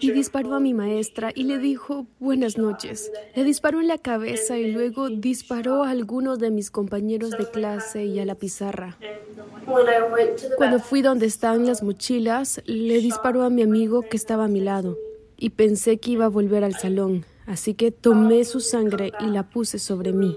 Y disparó a mi maestra y le dijo buenas noches. Le disparó en la cabeza y luego disparó a algunos de mis compañeros de clase y a la pizarra. Cuando fui donde están las mochilas, le disparó a mi amigo que estaba a mi lado y pensé que iba a volver al salón, así que tomé su sangre y la puse sobre mí.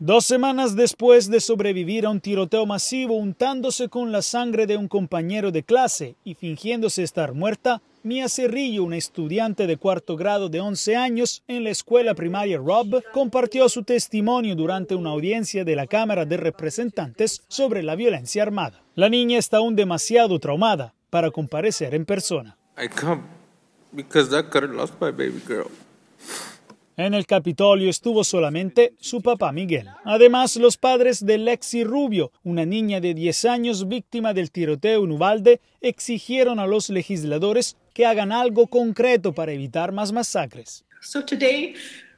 Dos semanas después de sobrevivir a un tiroteo masivo untándose con la sangre de un compañero de clase y fingiéndose estar muerta, Mia Cerrillo, una estudiante de cuarto grado de 11 años en la escuela primaria Rob, compartió su testimonio durante una audiencia de la Cámara de Representantes sobre la violencia armada. La niña está aún demasiado traumada para comparecer en persona. En el Capitolio estuvo solamente su papá Miguel. Además, los padres de Lexi Rubio, una niña de 10 años víctima del tiroteo en Ubalde, exigieron a los legisladores que hagan algo concreto para evitar más masacres.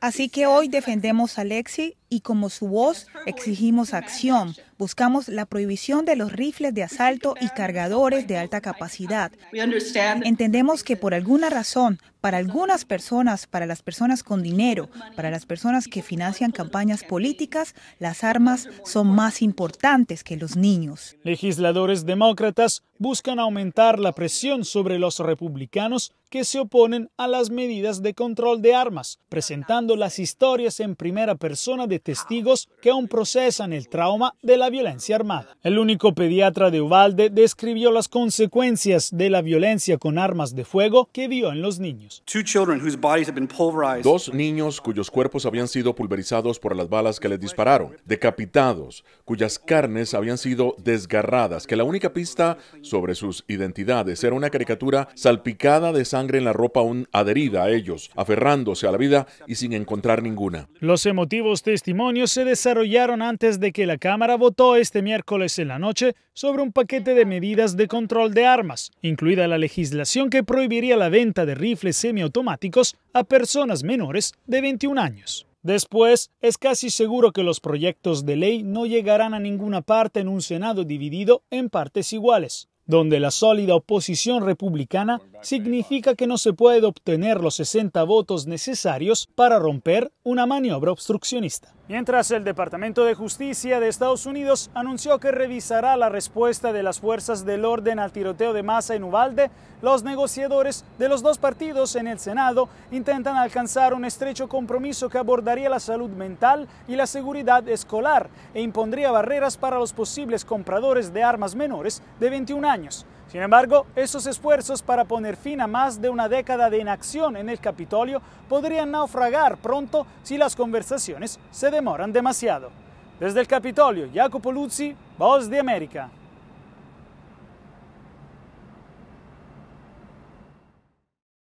Así que hoy defendemos a Lexi y como su voz exigimos acción. Buscamos la prohibición de los rifles de asalto y cargadores de alta capacidad. Entendemos que por alguna razón, para algunas personas, para las personas con dinero, para las personas que financian campañas políticas, las armas son más importantes que los niños. Legisladores demócratas buscan aumentar la presión sobre los republicanos que se oponen a las medidas de control de armas, presentando las historias en primera persona de testigos que aún procesan el trauma de la violencia armada. El único pediatra de Uvalde describió las consecuencias de la violencia con armas de fuego que vio en los niños. Dos niños cuyos cuerpos habían sido pulverizados por las balas que les dispararon, decapitados, cuyas carnes habían sido desgarradas, que la única pista sobre sus identidades era una caricatura salpicada de sangre en la ropa aún adherida a ellos, aferrándose a la vida y sin encontrar ninguna. Los emotivos testimonios se desarrollaron antes de que la Cámara votó este miércoles en la noche sobre un paquete de medidas de control de armas, incluida la legislación que prohibiría la venta de rifles semiautomáticos a personas menores de 21 años. Después, es casi seguro que los proyectos de ley no llegarán a ninguna parte en un Senado dividido en partes iguales donde la sólida oposición republicana significa que no se puede obtener los 60 votos necesarios para romper una maniobra obstruccionista. Mientras el Departamento de Justicia de Estados Unidos anunció que revisará la respuesta de las fuerzas del orden al tiroteo de masa en Ubalde, los negociadores de los dos partidos en el Senado intentan alcanzar un estrecho compromiso que abordaría la salud mental y la seguridad escolar e impondría barreras para los posibles compradores de armas menores de 21 años. Sin embargo, esos esfuerzos para poner fin a más de una década de inacción en el Capitolio podrían naufragar pronto si las conversaciones se demoran demasiado. Desde el Capitolio, Jacopo Luzzi, Voz de América.